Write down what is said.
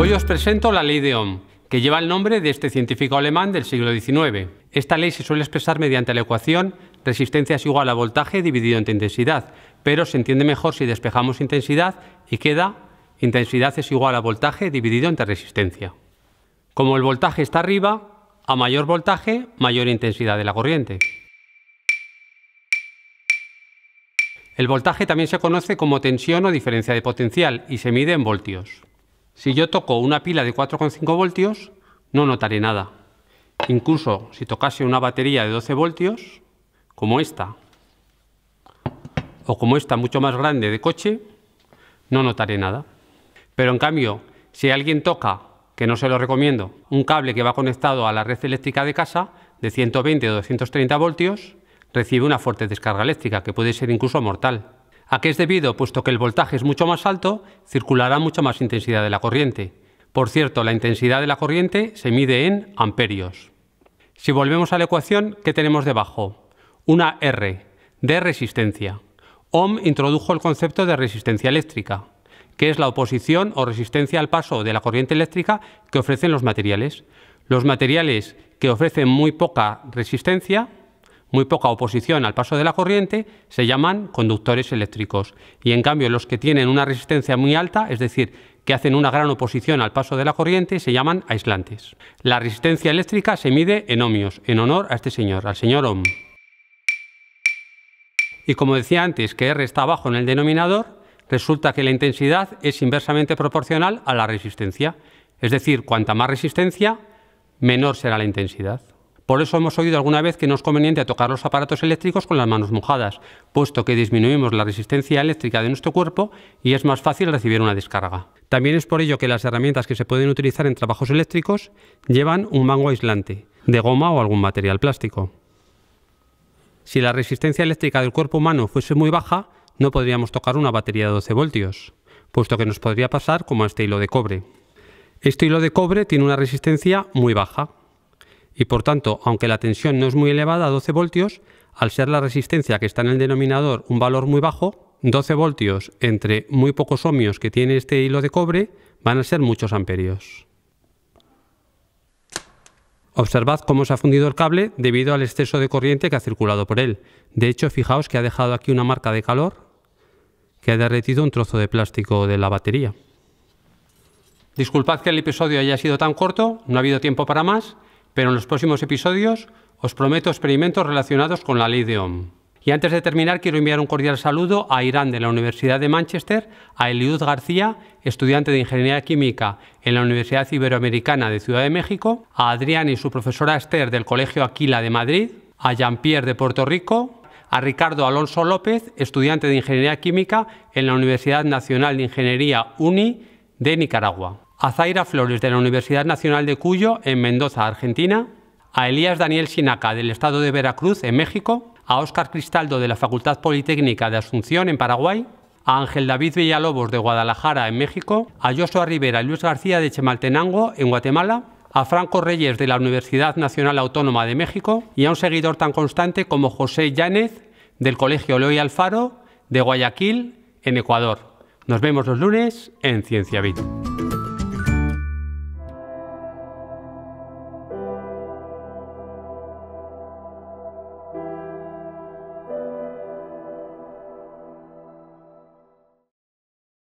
Hoy os presento la ley de Ohm, que lleva el nombre de este científico alemán del siglo XIX. Esta ley se suele expresar mediante la ecuación resistencia es igual a voltaje dividido entre intensidad, pero se entiende mejor si despejamos intensidad y queda intensidad es igual a voltaje dividido entre resistencia. Como el voltaje está arriba, a mayor voltaje, mayor intensidad de la corriente. El voltaje también se conoce como tensión o diferencia de potencial y se mide en voltios. Si yo toco una pila de 4,5 voltios, no notaré nada. Incluso si tocase una batería de 12 voltios, como esta, o como esta mucho más grande de coche, no notaré nada. Pero en cambio, si alguien toca, que no se lo recomiendo, un cable que va conectado a la red eléctrica de casa de 120 o 230 voltios, recibe una fuerte descarga eléctrica que puede ser incluso mortal. ¿A qué es debido? Puesto que el voltaje es mucho más alto, circulará mucha más intensidad de la corriente. Por cierto, la intensidad de la corriente se mide en amperios. Si volvemos a la ecuación, ¿qué tenemos debajo? Una R, de resistencia. Ohm introdujo el concepto de resistencia eléctrica, que es la oposición o resistencia al paso de la corriente eléctrica que ofrecen los materiales. Los materiales que ofrecen muy poca resistencia muy poca oposición al paso de la corriente, se llaman conductores eléctricos. Y en cambio los que tienen una resistencia muy alta, es decir, que hacen una gran oposición al paso de la corriente, se llaman aislantes. La resistencia eléctrica se mide en ohmios, en honor a este señor, al señor Ohm. Y como decía antes que R está abajo en el denominador, resulta que la intensidad es inversamente proporcional a la resistencia. Es decir, cuanta más resistencia, menor será la intensidad. Por eso hemos oído alguna vez que no es conveniente tocar los aparatos eléctricos con las manos mojadas, puesto que disminuimos la resistencia eléctrica de nuestro cuerpo y es más fácil recibir una descarga. También es por ello que las herramientas que se pueden utilizar en trabajos eléctricos llevan un mango aislante, de goma o algún material plástico. Si la resistencia eléctrica del cuerpo humano fuese muy baja, no podríamos tocar una batería de 12 voltios, puesto que nos podría pasar como a este hilo de cobre. Este hilo de cobre tiene una resistencia muy baja, y por tanto, aunque la tensión no es muy elevada, 12 voltios, al ser la resistencia que está en el denominador un valor muy bajo, 12 voltios entre muy pocos ohmios que tiene este hilo de cobre van a ser muchos amperios. Observad cómo se ha fundido el cable debido al exceso de corriente que ha circulado por él. De hecho, fijaos que ha dejado aquí una marca de calor que ha derretido un trozo de plástico de la batería. Disculpad que el episodio haya sido tan corto, no ha habido tiempo para más, pero en los próximos episodios os prometo experimentos relacionados con la ley de Ohm. Y antes de terminar, quiero enviar un cordial saludo a Irán de la Universidad de Manchester, a Eliud García, estudiante de Ingeniería Química en la Universidad Iberoamericana de Ciudad de México, a Adrián y su profesora Esther del Colegio Aquila de Madrid, a Jean-Pierre de Puerto Rico, a Ricardo Alonso López, estudiante de Ingeniería Química en la Universidad Nacional de Ingeniería UNI de Nicaragua a Zaira Flores de la Universidad Nacional de Cuyo en Mendoza, Argentina, a Elías Daniel Sinaca del Estado de Veracruz en México, a Óscar Cristaldo de la Facultad Politécnica de Asunción en Paraguay, a Ángel David Villalobos de Guadalajara en México, a Joshua Rivera y Luis García de Chemaltenango en Guatemala, a Franco Reyes de la Universidad Nacional Autónoma de México y a un seguidor tan constante como José Yánez del Colegio Loy Alfaro de Guayaquil en Ecuador. Nos vemos los lunes en Ciencia